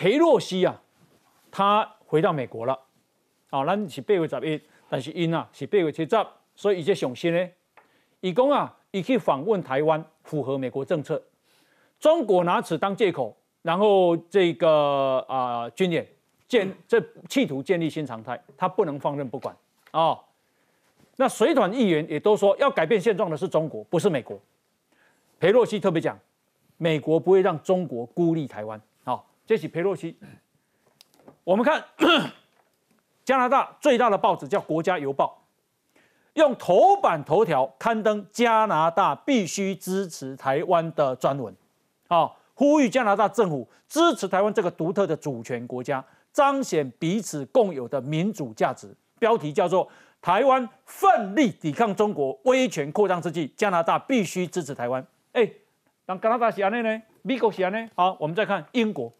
裴洛西啊，他回到美国了，啊，咱是八月十一，但是因啊是八月七十，所以伊这上新呢，以公啊以去访问台湾，符合美国政策。中国拿此当借口，然后这个啊军演建这企图建立新常态，他不能放任不管啊。那水团议员也都说，要改变现状的是中国，不是美国。裴洛西特别讲，美国不会让中国孤立台湾。这是佩洛西。我们看 加拿大最大的报纸叫《国家邮报》，用头版头条刊登加拿大必须支持台湾的专文，啊，呼吁加拿大政府支持台湾这个独特的主权国家，彰显彼此共有的民主价值。标题叫做《台湾奋力抵抗中国威权扩张之际，加拿大必须支持台湾》。哎，那加拿大是安内呢？美国是安呢？好，我们再看英国。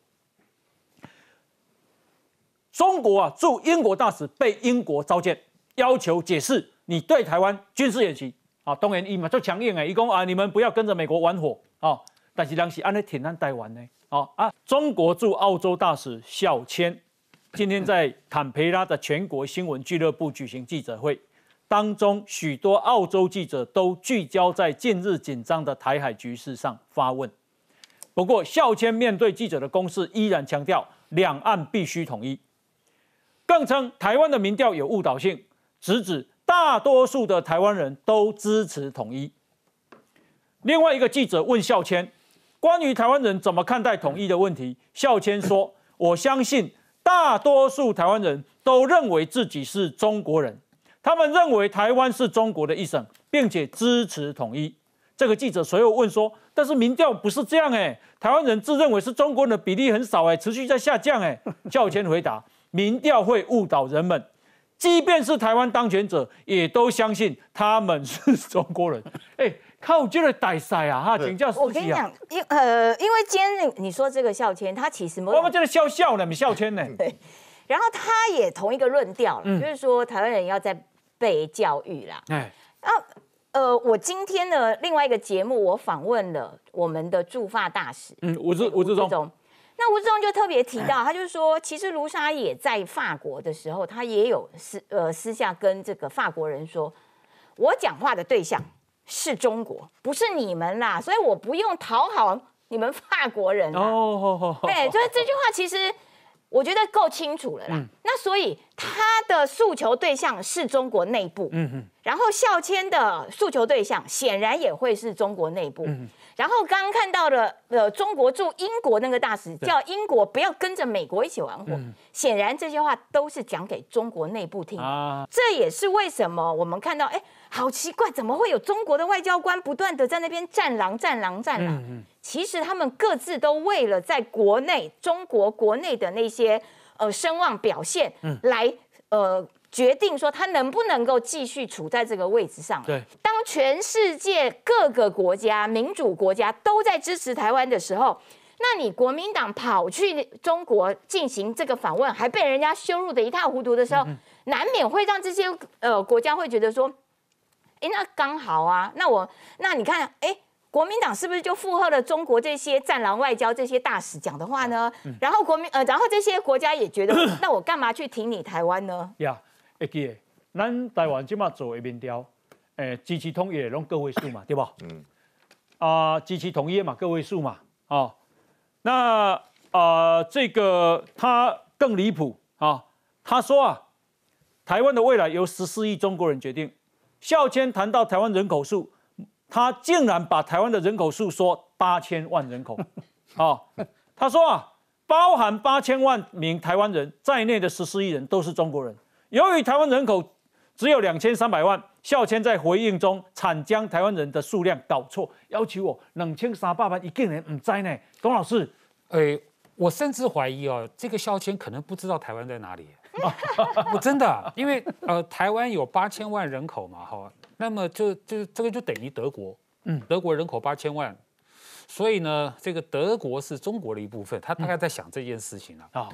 中国啊驻英国大使被英国召见，要求解释你对台湾军事演习啊，东言一嘛就强硬哎，一公啊你们不要跟着美国玩火啊，但是当时安咧挺难带玩呢啊啊！中国驻澳洲大使小谦今天在坎培拉的全国新闻俱乐部举行记者会，当中许多澳洲记者都聚焦在近日紧张的台海局势上发问。不过，孝谦面对记者的攻势依然强调，两岸必须统一。更称台湾的民调有误导性，直指大多数的台湾人都支持统一。另外一个记者问孝谦关于台湾人怎么看待统一的问题，孝谦说：“我相信大多数台湾人都认为自己是中国人，他们认为台湾是中国的一省，并且支持统一。”这个记者随后问说：“但是民调不是这样哎，台湾人自认为是中国人的比例很少哎，持续在下降哎。”孝谦回答。民调会误导人们，即便是台湾当权者，也都相信他们是中国人。哎，靠，真的歹色啊！哈，请教书记啊，我跟你讲，因呃，因为今天你说这个笑谦，他其实我们叫做笑笑呢，你笑谦呢。对，然后他也同一个论调了，就是说台湾人要在被教育啦。哎，然后呃，我今天呢另外一个节目，我访问了我们的驻法大使。嗯，我是我是这那吴志忠就特别提到，他就说，其实卢沙也在法国的时候，他也有私呃私下跟这个法国人说，我讲话的对象是中国，不是你们啦，所以我不用讨好你们法国人哦，对，所以这句话其实。我觉得够清楚了啦。那所以他的诉求对象是中国内部，嗯嗯，然后校签的诉求对象显然也会是中国内部，嗯然后刚刚看到的呃，中国驻英国那个大使叫英国不要跟着美国一起玩火，显然这些话都是讲给中国内部听啊。这也是为什么我们看到哎。好奇怪，怎么会有中国的外交官不断的在那边战狼、战狼、战狼？其实他们各自都为了在国内、中国国内的那些呃声望表现，嗯，来呃决定说他能不能够继续处在这个位置上。对，当全世界各个国家、民主国家都在支持台湾的时候，那你国民党跑去中国进行这个访问，还被人家羞辱的一塌糊涂的时候，难免会让这些呃国家会觉得说。哎，那刚好啊，那我那你看，哎，国民党是不是就附和了中国这些战狼外交这些大使讲的话呢？然后国民呃，然后这些国家也觉得，那我干嘛去挺你台湾呢？呀，哎，记得，咱台湾即马做一面雕，哎，极其统一拢个位数嘛，对吧？嗯。啊，极其统一嘛，个位数嘛。啊，那啊，这个他更离谱啊，他说啊，台湾的未来由十四亿中国人决定。孝谦谈到台湾人口数，他竟然把台湾的人口数说八千万人口。啊，他说啊，包含八千万名台湾人在内的十四亿人都是中国人。由于台湾人口只有两千三百万，孝谦在回应中惨将台湾人的数量搞错，要求我两千三百万一个人唔在内。董老师，诶，我甚至怀疑哦，这个孝谦可能不知道台湾在哪里。我真的，因为呃，台湾有八千万人口嘛，哈，那么就就这个就等于德国，嗯，德国人口八千万，所以呢，这个德国是中国的一部分，他大概在想这件事情了。啊，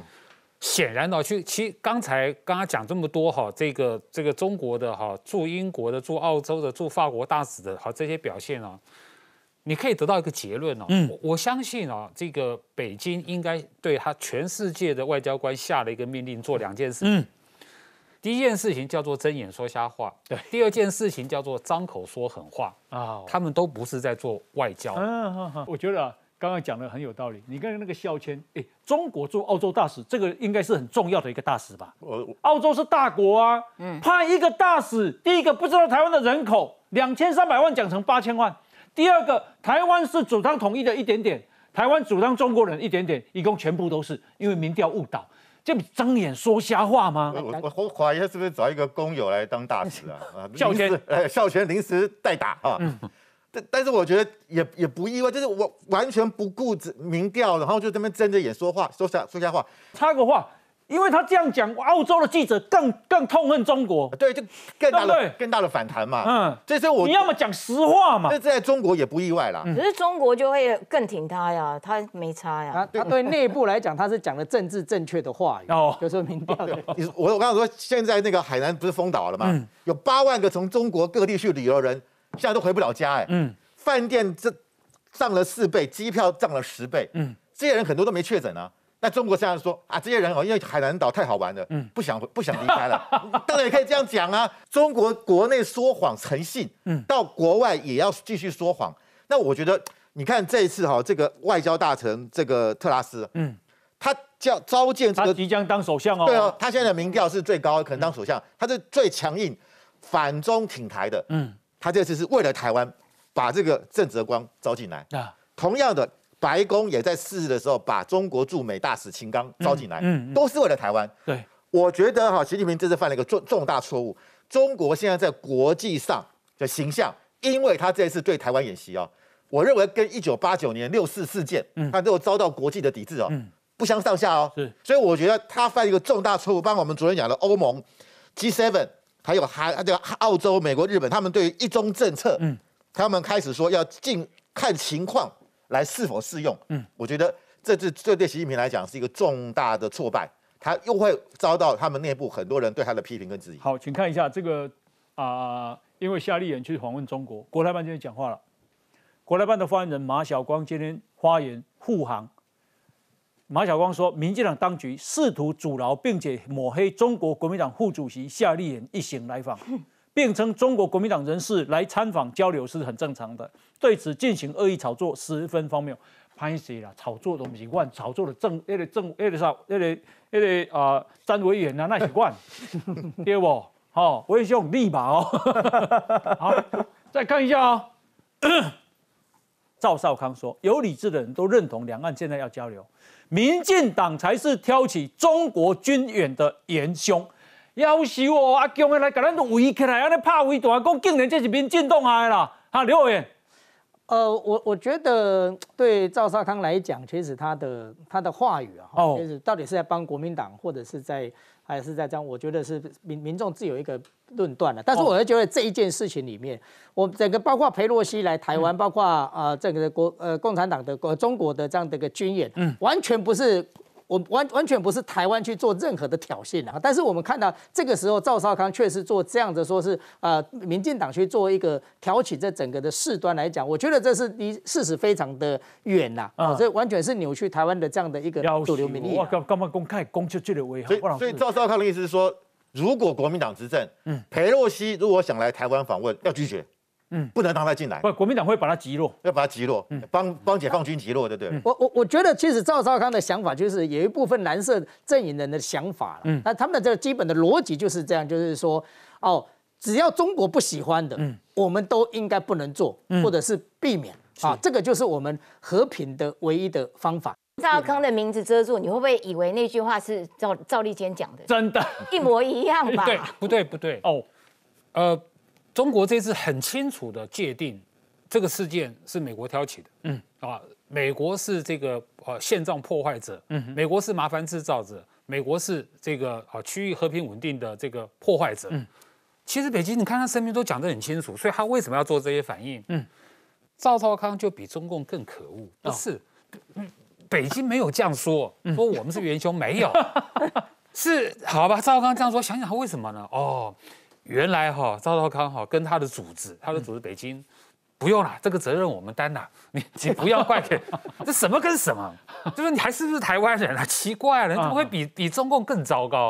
显然的，去其实刚才刚刚讲这么多哈，这个这个中国的哈，驻英国的、驻澳洲的、驻法国大使的，好这些表现啊。你可以得到一个结论哦，嗯，我相信哦，这个北京应该对他全世界的外交官下了一个命令，做两件事，嗯，第一件事情叫做睁眼说瞎话，对，第二件事情叫做张口说狠话啊，他们都不是在做外交，嗯，我觉得啊。刚刚讲的很有道理，你看那个肖谦，哎，中国驻澳洲大使，这个应该是很重要的一个大使吧，澳洲是大国啊，嗯，派一个大使，第一个不知道台湾的人口两千三百万，讲成八千万。第二个，台湾是主张统一的一点点，台湾主张中国人一点点，一共全部都是因为民调误导，这睁眼说瞎话吗？我我我怀疑是不是找一个工友来当大使啊？啊，孝 全，哎，孝全临时代打啊。但但是我觉得也也不意外，就是我完全不顾民调然后就这边睁着眼说话说瞎说瞎话。插个话。因为他这样讲，澳洲的记者更更痛恨中国。对，就更大的更大的反弹嘛。嗯，这是我。你要么讲实话嘛，这在中国也不意外啦。可是中国就会更挺他呀，他没差呀。他对内部来讲，他是讲的政治正确的话语。哦，就是民调。了。你我我刚刚说，现在那个海南不是封岛了吗？有八万个从中国各地去旅游人，现在都回不了家哎。嗯。饭店这涨了四倍，机票涨了十倍。嗯。这些人很多都没确诊啊。在中国这样说啊，这些人哦，因为海南岛太好玩了，嗯，不想不想离开了，当然也可以这样讲啊。中国国内说谎诚信，嗯，到国外也要继续说谎。那我觉得，你看这一次哈，这个外交大臣这个特拉斯，嗯，他叫召见这个即将当首相哦，对哦，他现在的民调是最高，可能当首相，他是最强硬反中挺台的，嗯，他这次是为了台湾把这个郑泽光招进来啊，同样的。白宫也在四日的时候把中国驻美大使秦刚招进来，都是为了台湾。对，我觉得哈，习近平这次犯了一个重重大错误。中国现在在国际上的形象，因为他这次对台湾演习哦，我认为跟一九八九年六四事件，他都遭到国际的抵制哦，不相上下哦。所以我觉得他犯一个重大错误。包括我们昨天讲的欧盟、G7，还有韩啊对澳洲、美国、日本，他们对于一中政策，嗯，他们开始说要进看情况。来是否适用？嗯，我觉得这这这对习近平来讲是一个重大的挫败，他又会遭到他们内部很多人对他的批评跟质疑。好，请看一下这个啊，因为夏立言去访问中国，国台办今天讲话了，国台办的发言人马晓光今天发言护航。马晓光说，民进党当局试图阻挠并且抹黑中国国民党副主席夏立言一行来访。并称中国国民党人士来参访交流是很正常的，对此进行恶意炒作十分荒谬。潘石啦，炒作东习惯，炒作的政那个政那个啥那个那个啊，三委员啊，那习惯，对不？哈，我也想立马哦。好，再看一下啊。赵少康说，有理智的人都认同两岸现在要交流，民进党才是挑起中国军演的元凶。要死我！阿强来，来把咱都围起来，安尼拍围团，讲竟然这是民进党下的啦，哈，刘伟。呃，我我觉得 对赵少康来讲，其实他的他的话语啊，哦，就是到底是在帮国民党，或者是在还是在这样，我觉得是民民众自有一个论断了。但是，我是觉得这一件事情里面，我整个包括裴洛西来台湾，包括啊，这个国呃共产党的国中国的这样的一个军演，嗯，完全不是。我完完全不是台湾去做任何的挑衅啊！但是我们看到这个时候，赵少康确实做这样的，说是呃，民进党去做一个挑起这整个的事端来讲，我觉得这是离事实非常的远呐，啊，这完全是扭曲台湾的这样的一个主流民意。公开攻击所以所以赵少康的意思是说，如果国民党执政，嗯，裴洛西如果想来台湾访问，要拒绝。嗯，不能让他进来。不，国民党会把他击落，要把他击落，帮帮解放军击落，对对。我我我觉得，其实赵少康的想法就是有一部分蓝色阵营人的想法了。嗯，那他们的这个基本的逻辑就是这样，就是说，哦，只要中国不喜欢的，嗯，我们都应该不能做，或者是避免啊。这个就是我们和平的唯一的方法。赵少康的名字遮住，你会不会以为那句话是赵赵立坚讲的？真的，一模一样吧？对，不对不对哦，呃。中国这次很清楚的界定，这个事件是美国挑起的。嗯啊，美国是这个呃现状破坏者。嗯美国是麻烦制造者，美国是这个啊区域和平稳定的这个破坏者。嗯，其实北京你看他声明都讲得很清楚，所以他为什么要做这些反应？嗯，赵少康就比中共更可恶。不是，北京没有这样说，说我们是元凶没有。是好吧？赵少康这样说，想想他为什么呢？哦。原来哈赵少康哈跟他的组织，他的组织北京，不用了，这个责任我们担了，你你不要怪给 这什么跟什么，就是你还是不是台湾人啊？奇怪了，你怎么会比比中共更糟糕？